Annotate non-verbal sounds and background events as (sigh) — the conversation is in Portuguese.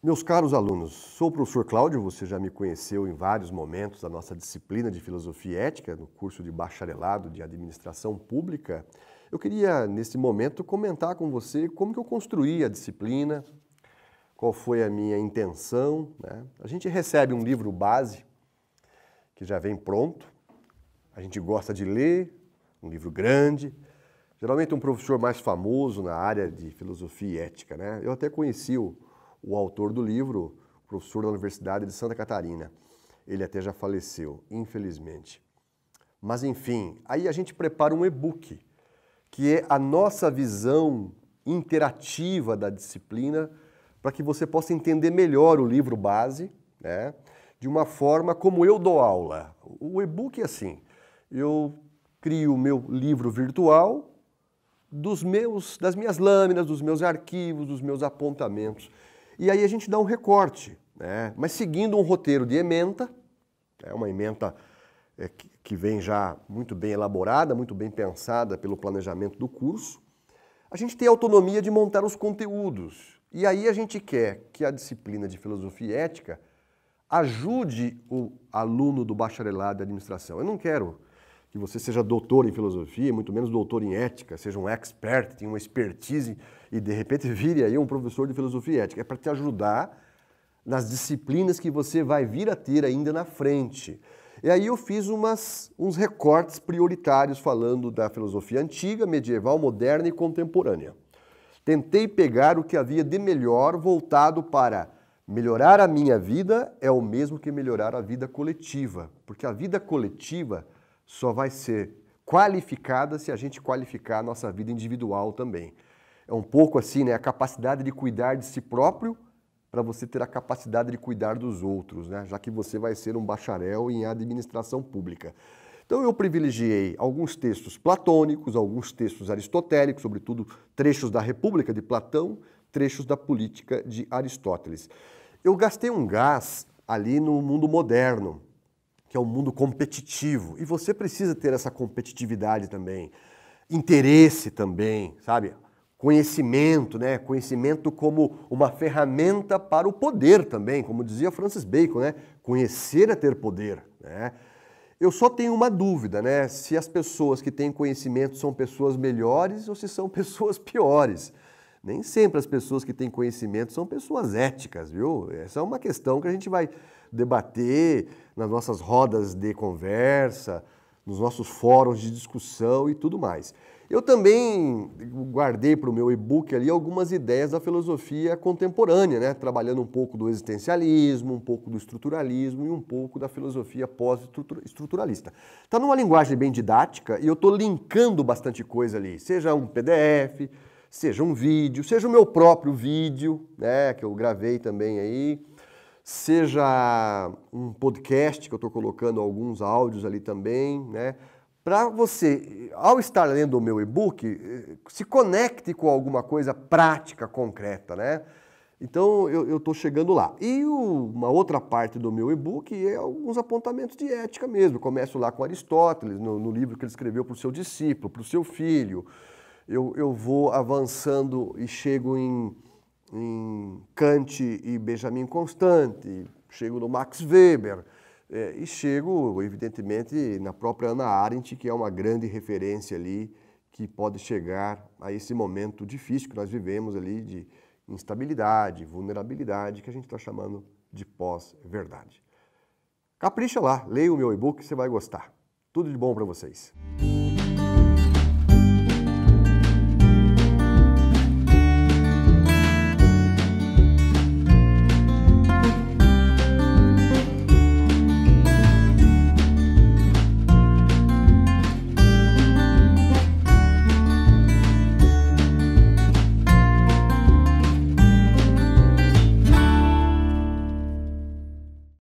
Meus caros alunos, sou o professor Cláudio, você já me conheceu em vários momentos da nossa disciplina de Filosofia Ética, no curso de Bacharelado de Administração Pública. Eu queria, nesse momento, comentar com você como que eu construí a disciplina, qual foi a minha intenção. Né? A gente recebe um livro base, que já vem pronto, a gente gosta de ler, um livro grande, geralmente um professor mais famoso na área de Filosofia e Ética. Né? Eu até conheci o o autor do livro, professor da Universidade de Santa Catarina. Ele até já faleceu, infelizmente. Mas enfim, aí a gente prepara um e-book, que é a nossa visão interativa da disciplina, para que você possa entender melhor o livro base, né? de uma forma como eu dou aula. O e-book é assim: eu crio o meu livro virtual dos meus, das minhas lâminas, dos meus arquivos, dos meus apontamentos. E aí a gente dá um recorte, né? mas seguindo um roteiro de ementa, é uma ementa é, que vem já muito bem elaborada, muito bem pensada pelo planejamento do curso, a gente tem a autonomia de montar os conteúdos. E aí a gente quer que a disciplina de filosofia e ética ajude o aluno do bacharelado de administração. Eu não quero que você seja doutor em filosofia, muito menos doutor em ética, seja um expert, tenha uma expertise e de repente (laughs) vire aí um professor de filosofia e ética. É para te ajudar nas disciplinas que você vai vir a ter ainda na frente. E aí eu fiz umas, uns recortes prioritários falando da filosofia antiga, medieval, moderna e contemporânea. Tentei pegar o que havia de melhor voltado para melhorar a minha vida é o mesmo que melhorar a vida coletiva, porque a vida coletiva só vai ser qualificada se a gente qualificar a nossa vida individual também. É um pouco assim, né? A capacidade de cuidar de si próprio para você ter a capacidade de cuidar dos outros, né? Já que você vai ser um bacharel em administração pública. Então eu privilegiei alguns textos platônicos, alguns textos aristotélicos, sobretudo trechos da República de Platão, trechos da política de Aristóteles. Eu gastei um gás ali no mundo moderno, que é um mundo competitivo. E você precisa ter essa competitividade também, interesse também, sabe? Conhecimento, né? Conhecimento como uma ferramenta para o poder também, como dizia Francis Bacon, né? Conhecer é ter poder, né? Eu só tenho uma dúvida, né? Se as pessoas que têm conhecimento são pessoas melhores ou se são (laughs) pessoas piores. Nem sempre as pessoas que têm conhecimento são pessoas éticas, viu? Essa é uma questão que a gente vai debater nas nossas rodas de conversa, nos nossos fóruns de discussão e tudo mais. Eu também guardei para o meu e-book ali algumas ideias da filosofia contemporânea, né? trabalhando um pouco do existencialismo, um pouco do estruturalismo e um pouco da filosofia pós-estruturalista. Está numa linguagem bem didática e eu estou linkando bastante coisa ali, seja um PDF, seja um vídeo, seja o meu próprio vídeo, né, que eu gravei também aí, seja um podcast que eu estou colocando alguns áudios ali também, né, para você, ao estar lendo o meu e-book, eh, se conecte com alguma coisa prática, concreta, né? Então eu estou chegando lá. E o, uma outra parte do meu e-book é alguns apontamentos de ética mesmo. começo lá com Aristóteles, no, no livro que ele escreveu para o seu discípulo, para o seu filho, eu, eu vou avançando e chego em, em Kant e Benjamin Constant, chego no Max Weber, é, e chego, evidentemente, na própria Ana Arendt, que é uma grande referência ali, que pode chegar a esse momento difícil que nós vivemos ali de instabilidade, vulnerabilidade, que a gente está chamando de pós-verdade. Capricha lá, leia o meu e-book, você vai gostar. Tudo de bom para vocês.